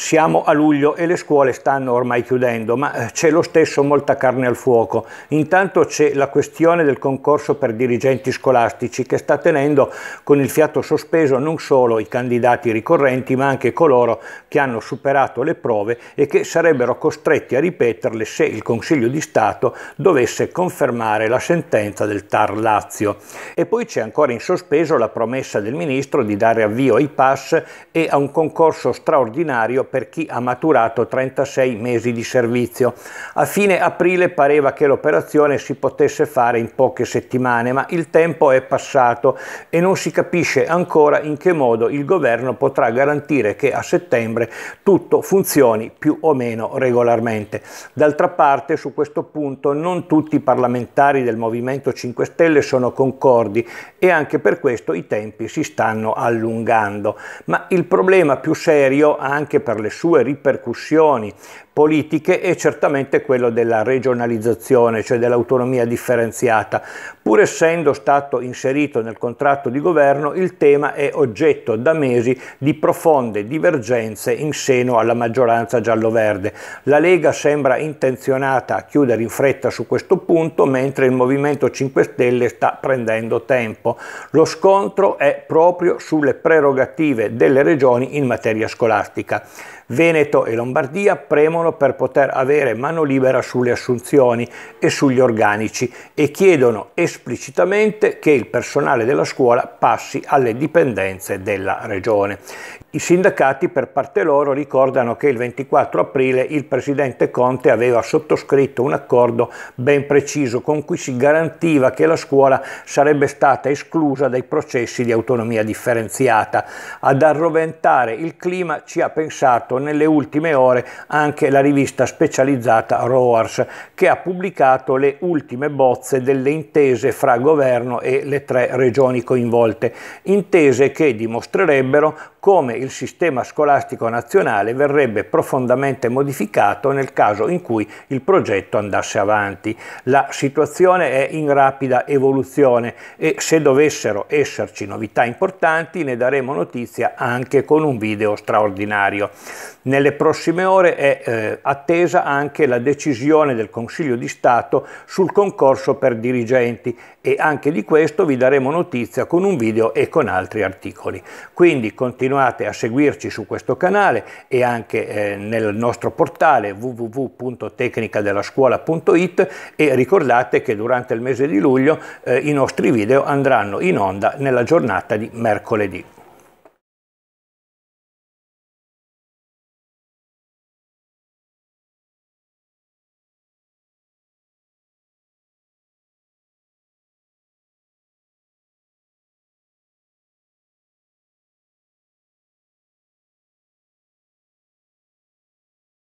Siamo a luglio e le scuole stanno ormai chiudendo, ma eh, c'è lo stesso molta carne al fuoco. Intanto c'è la questione del concorso per dirigenti scolastici che sta tenendo con il fiato sospeso non solo i candidati ricorrenti, ma anche coloro che hanno superato le prove e che sarebbero costretti a ripeterle se il Consiglio di Stato dovesse confermare la sentenza del TAR Lazio. E poi c'è ancora in sospeso la promessa del Ministro di dare avvio ai pass e a un concorso straordinario per chi ha maturato 36 mesi di servizio. A fine aprile pareva che l'operazione si potesse fare in poche settimane, ma il tempo è passato e non si capisce ancora in che modo il governo potrà garantire che a settembre tutto funzioni più o meno regolarmente. D'altra parte su questo punto non tutti i parlamentari del Movimento 5 Stelle sono concordi e anche per questo i tempi si stanno allungando. Ma il problema più serio anche per le sue ripercussioni politiche è certamente quello della regionalizzazione, cioè dell'autonomia differenziata. Pur essendo stato inserito nel contratto di governo, il tema è oggetto da mesi di profonde divergenze in seno alla maggioranza giallo-verde. La Lega sembra intenzionata a chiudere in fretta su questo punto, mentre il Movimento 5 Stelle sta prendendo tempo. Lo scontro è proprio sulle prerogative delle regioni in materia scolastica. Veneto e Lombardia premono per poter avere mano libera sulle assunzioni e sugli organici e chiedono esplicitamente che il personale della scuola passi alle dipendenze della regione. I sindacati per parte loro ricordano che il 24 aprile il presidente Conte aveva sottoscritto un accordo ben preciso con cui si garantiva che la scuola sarebbe stata esclusa dai processi di autonomia differenziata. Ad arroventare il clima ci ha pensato nelle ultime ore anche la rivista specializzata ROARS, che ha pubblicato le ultime bozze delle intese fra governo e le tre regioni coinvolte, intese che dimostrerebbero come il sistema scolastico nazionale verrebbe profondamente modificato nel caso in cui il progetto andasse avanti. La situazione è in rapida evoluzione e se dovessero esserci novità importanti ne daremo notizia anche con un video straordinario. Nelle prossime ore è eh, attesa anche la decisione del Consiglio di Stato sul concorso per dirigenti e anche di questo vi daremo notizia con un video e con altri articoli. Quindi continuate a seguirci su questo canale e anche eh, nel nostro portale www.tecnicadellascuola.it e ricordate che durante il mese di luglio eh, i nostri video andranno in onda nella giornata di mercoledì.